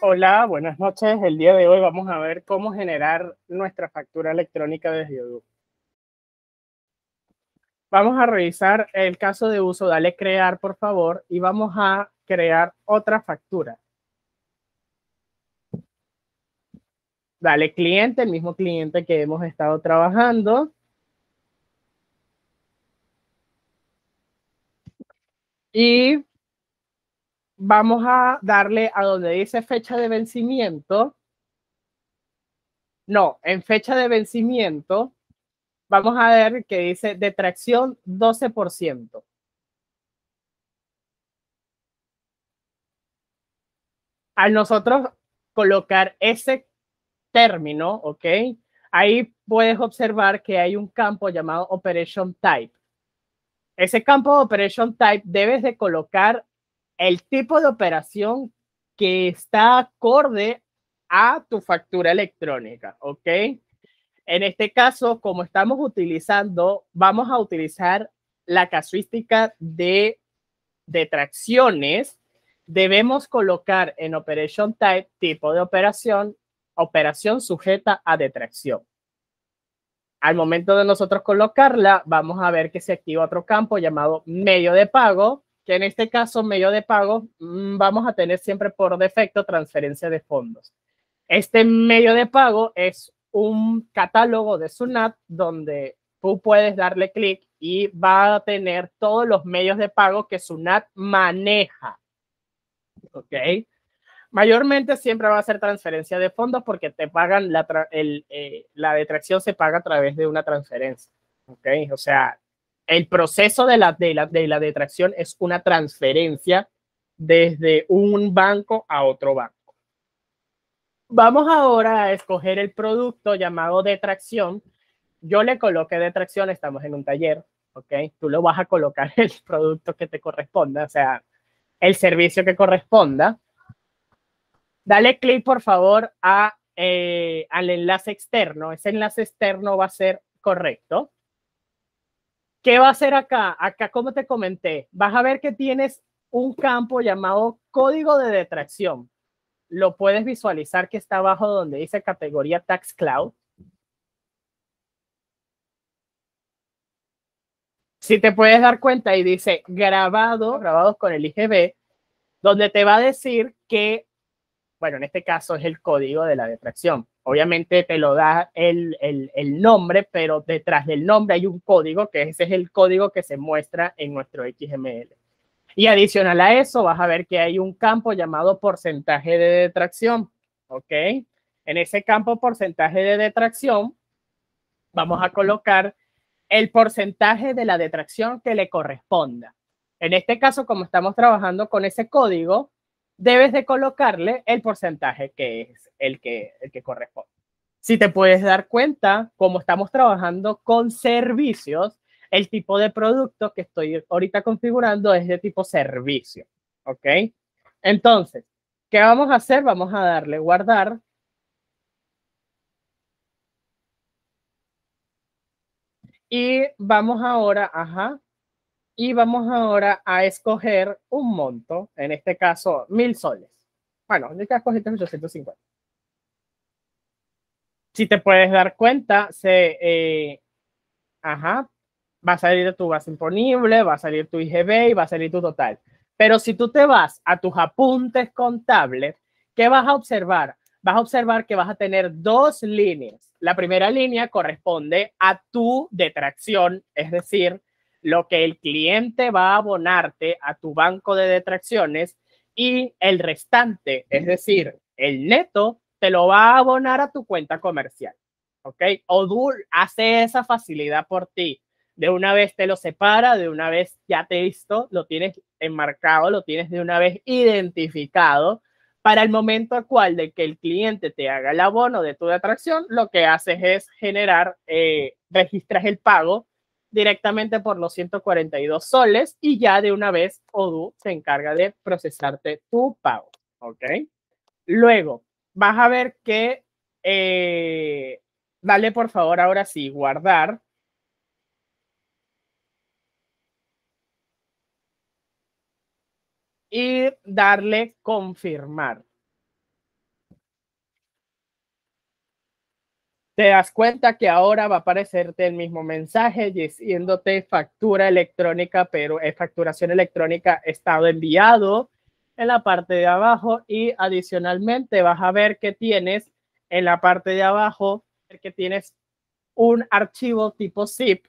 Hola, buenas noches. El día de hoy vamos a ver cómo generar nuestra factura electrónica desde Odoo. Vamos a revisar el caso de uso, dale crear por favor, y vamos a crear otra factura. Dale cliente, el mismo cliente que hemos estado trabajando. Y vamos a darle a donde dice fecha de vencimiento. No, en fecha de vencimiento vamos a ver que dice detracción 12%. Al nosotros colocar ese término, ¿ok? Ahí puedes observar que hay un campo llamado Operation Type. Ese campo de Operation Type debes de colocar el tipo de operación que está acorde a tu factura electrónica, ¿ok? En este caso, como estamos utilizando, vamos a utilizar la casuística de detracciones, debemos colocar en operation type, tipo de operación, operación sujeta a detracción. Al momento de nosotros colocarla, vamos a ver que se activa otro campo llamado medio de pago, que en este caso medio de pago mm, vamos a tener siempre por defecto transferencia de fondos. Este medio de pago es un catálogo de SUNAT donde tú puedes darle clic y va a tener todos los medios de pago que SUNAT maneja. ¿Ok? Mayormente siempre va a ser transferencia de fondos porque te pagan, la, el, eh, la detracción se paga a través de una transferencia. ¿Ok? O sea, el proceso de la, de detracción es una transferencia desde un banco a otro banco. Vamos ahora a escoger el producto llamado detracción. Yo le coloqué detracción, estamos en un taller, ¿ok? Tú lo vas a colocar el producto que te corresponda, o sea, el servicio que corresponda. Dale clic, por favor, a, eh, al enlace externo. Ese enlace externo va a ser correcto. ¿Qué va a hacer acá? Acá, como te comenté, vas a ver que tienes un campo llamado código de detracción. Lo puedes visualizar que está abajo donde dice categoría Tax Cloud. Si te puedes dar cuenta y dice grabado, grabados con el IGB, donde te va a decir que bueno, en este caso es el código de la detracción. Obviamente te lo da el, el, nombre, pero detrás del nombre hay un código, que ese es el código que se muestra en nuestro XML. Y adicional a eso, vas a ver que hay un campo llamado porcentaje de detracción, ¿ok? En ese campo porcentaje de detracción, vamos a colocar el porcentaje de la detracción que le corresponda. En este caso, como estamos trabajando con ese código, debes de colocarle el porcentaje que es el que, el que corresponde. Si te puedes dar cuenta, como estamos trabajando con servicios, el tipo de producto que estoy ahorita configurando es de tipo servicio, ¿ok? Entonces, ¿qué vamos a hacer? Vamos a darle guardar. Y vamos ahora, ajá, y vamos ahora a escoger un monto, en este caso mil soles. Bueno, yo este caso 850. Si te puedes dar cuenta, se, eh, ajá, va a salir tu base imponible, va a salir tu IGB y va a salir tu total. Pero si tú te vas a tus apuntes contables, ¿qué vas a observar? Vas a observar que vas a tener dos líneas. La primera línea corresponde a tu detracción, es decir, lo que el cliente va a abonarte a tu banco de detracciones y el restante, es decir, el neto, te lo va a abonar a tu cuenta comercial. ¿Ok? Odul hace esa facilidad por ti. De una vez te lo separa, de una vez ya te visto, lo tienes enmarcado, lo tienes de una vez identificado. Para el momento cual de que el cliente te haga el abono de tu detracción, lo que haces es generar, eh, registras el pago directamente por los 142 soles y ya de una vez Odu se encarga de procesarte tu pago, ¿ok? Luego, vas a ver que, eh, dale por favor ahora sí, guardar. Y darle confirmar. te das cuenta que ahora va a aparecerte el mismo mensaje diciéndote factura electrónica, pero es eh, facturación electrónica estado enviado en la parte de abajo y adicionalmente vas a ver que tienes en la parte de abajo que tienes un archivo tipo zip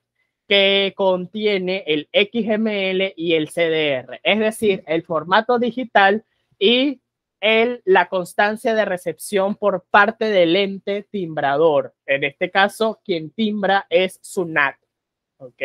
que contiene el XML y el CDR, es decir, el formato digital y el, la constancia de recepción por parte del ente timbrador. En este caso, quien timbra es SUNAT. ¿Ok?